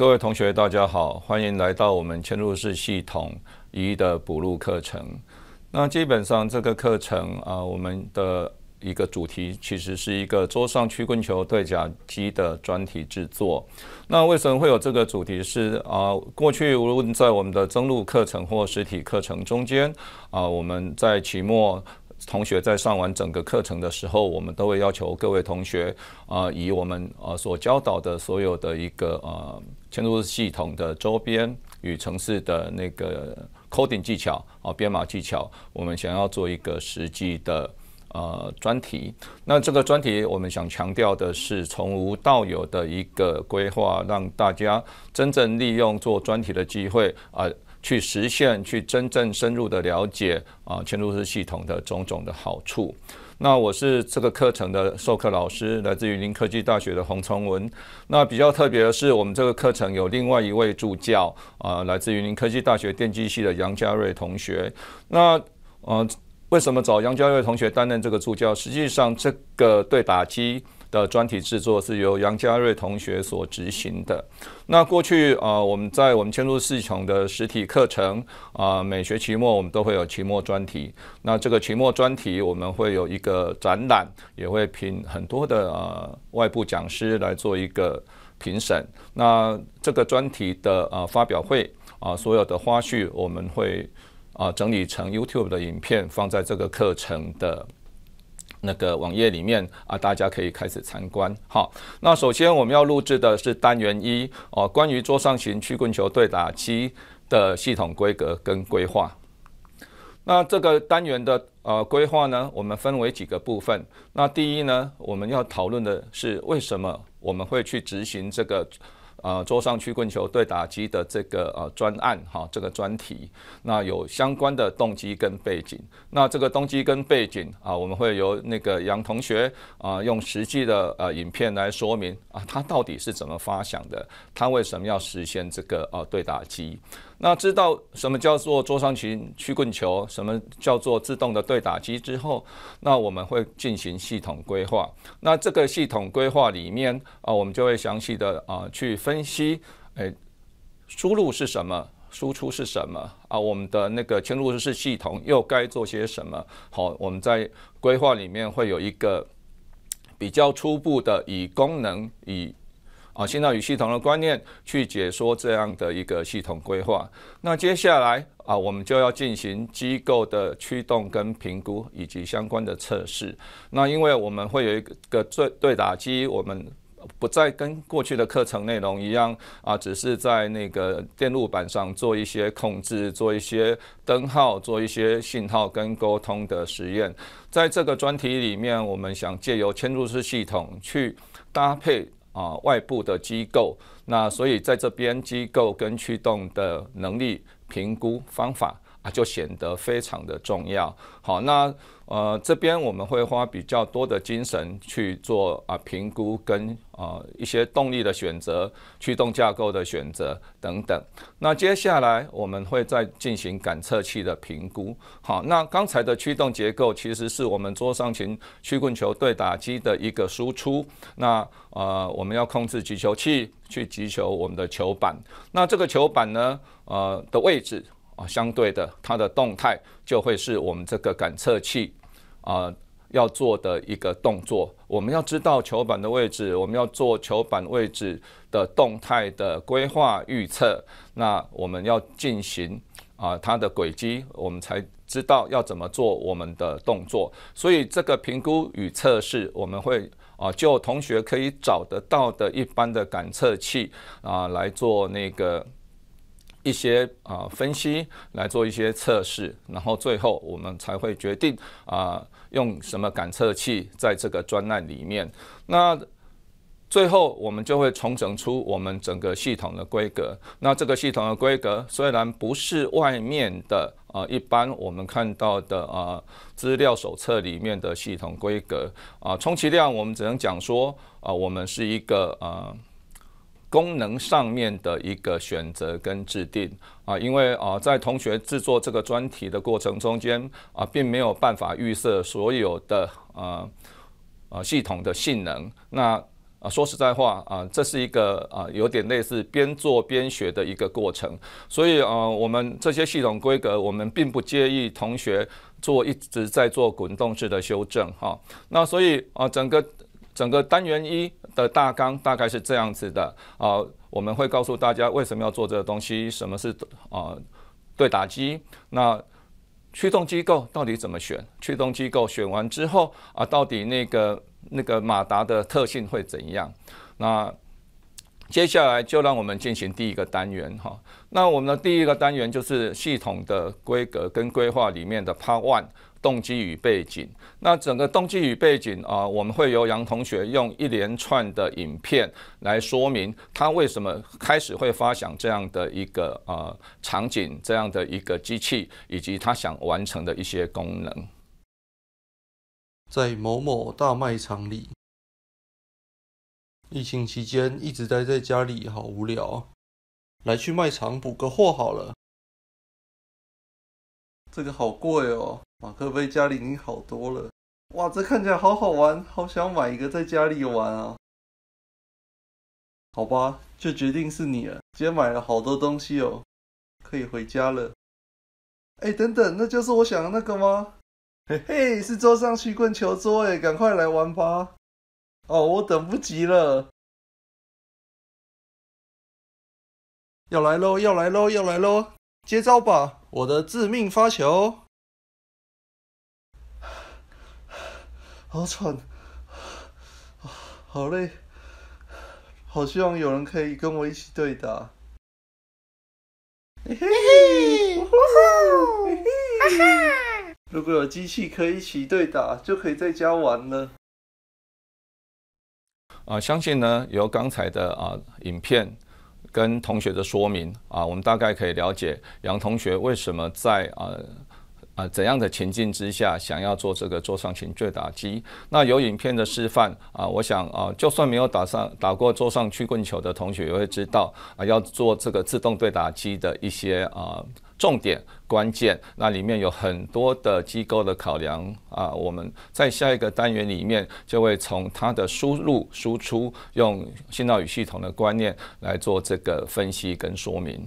各位同学，大家好，欢迎来到我们嵌入式系统一的补录课程。那基本上这个课程啊，我们的一个主题其实是一个桌上曲棍球对讲机的专题制作。那为什么会有这个主题？是啊，过去无论在我们的增录课程或实体课程中间啊，我们在期末同学在上完整个课程的时候，我们都会要求各位同学啊，以我们呃所教导的所有的一个呃。嵌入式系统的周边与城市的那个 coding 技巧啊，编码技巧，我们想要做一个实际的呃专题。那这个专题我们想强调的是从无到有的一个规划，让大家真正利用做专题的机会啊，去实现去真正深入的了解啊，嵌入式系统的种种的好处。那我是这个课程的授课老师，来自于林科技大学的洪崇文。那比较特别的是，我们这个课程有另外一位助教，啊，来自于林科技大学电机系的杨家瑞同学。那，呃，为什么找杨家瑞同学担任这个助教？实际上，这个对打击。的专题制作是由杨嘉瑞同学所执行的。那过去啊，我们在我们嵌入系统的实体课程啊，每学期末我们都会有期末专题。那这个期末专题我们会有一个展览，也会评很多的啊外部讲师来做一个评审。那这个专题的啊发表会啊，所有的花絮我们会啊整理成 YouTube 的影片，放在这个课程的。那个网页里面啊，大家可以开始参观。好，那首先我们要录制的是单元一哦，关于桌上型曲棍球对打机的系统规格跟规划。那这个单元的呃规划呢，我们分为几个部分。那第一呢，我们要讨论的是为什么我们会去执行这个。呃，桌上曲棍球对打击的这个呃专案哈，这个专题，那有相关的动机跟背景。那这个动机跟背景啊，我们会由那个杨同学啊，用实际的呃影片来说明啊，他到底是怎么发想的，他为什么要实现这个呃对打击。那知道什么叫做桌上曲曲棍球，什么叫做自动的对打机之后，那我们会进行系统规划。那这个系统规划里面啊，我们就会详细的啊去分析，诶，输入是什么，输出是什么啊？我们的那个嵌入式系统又该做些什么？好，我们在规划里面会有一个比较初步的以功能以。啊，信号与系统的观念去解说这样的一个系统规划。那接下来啊，我们就要进行机构的驱动跟评估，以及相关的测试。那因为我们会有一个对最对打机，我们不再跟过去的课程内容一样啊，只是在那个电路板上做一些控制，做一些灯号，做一些信号跟沟通的实验。在这个专题里面，我们想借由嵌入式系统去搭配。啊，外部的机构，那所以在这边机构跟驱动的能力评估方法。啊，就显得非常的重要。好，那呃，这边我们会花比较多的精神去做啊评估跟啊一些动力的选择、驱动架构的选择等等。那接下来我们会再进行感测器的评估。好，那刚才的驱动结构其实是我们桌上型曲棍球对打击的一个输出。那呃，我们要控制击球器去击球我们的球板。那这个球板呢，呃的位置。相对的，它的动态就会是我们这个感测器啊要做的一个动作。我们要知道球板的位置，我们要做球板位置的动态的规划预测。那我们要进行啊它的轨迹，我们才知道要怎么做我们的动作。所以这个评估与测试，我们会啊就同学可以找得到的一般的感测器啊来做那个。一些啊分析来做一些测试，然后最后我们才会决定啊用什么感测器在这个专案里面。那最后我们就会重整出我们整个系统的规格。那这个系统的规格虽然不是外面的啊，一般我们看到的啊资料手册里面的系统规格啊，充其量我们只能讲说啊，我们是一个啊。功能上面的一个选择跟制定啊，因为啊，在同学制作这个专题的过程中间啊，并没有办法预设所有的呃呃系统的性能。那啊，说实在话啊，这是一个啊有点类似边做边学的一个过程。所以啊，我们这些系统规格，我们并不介意同学做一直在做滚动式的修正哈。那所以啊，整个。整个单元一的大纲大概是这样子的，啊，我们会告诉大家为什么要做这个东西，什么是对啊对打击，那驱动机构到底怎么选？驱动机构选完之后啊，到底那个那个马达的特性会怎样？那接下来就让我们进行第一个单元哈。那我们的第一个单元就是系统的规格跟规划里面的 Power One。动机与背景。那整个动机与背景啊，我们会由杨同学用一连串的影片来说明他为什么开始会发想这样的一个呃场景，这样的一个机器，以及他想完成的一些功能。在某某大卖场里，疫情期间一直待在家里好无聊，来去卖场补个货好了。这个好贵哦。马克，杯家里已经好多了。哇，这看起来好好玩，好想买一个在家里玩啊。好吧，就决定是你了。今天买了好多东西哦，可以回家了。哎，等等，那就是我想的那个吗？嘿嘿，是桌上曲棍球桌哎，赶快来玩吧。哦，我等不及了，要来喽，要来喽，要来喽！接招吧，我的致命发球。好喘，好累，好希望有人可以跟我一起对打。如果有机器可以一起对打，就可以在家玩了。啊，相信呢，由刚才的啊影片跟同学的说明啊，我们大概可以了解杨同学为什么在啊。怎样的情境之下想要做这个桌上前对打击？那有影片的示范啊，我想啊，就算没有打上打过桌上曲棍球的同学，也会知道啊，要做这个自动对打击的一些啊重点关键。那里面有很多的机构的考量啊，我们在下一个单元里面就会从它的输入输出，用信道与系统的观念来做这个分析跟说明。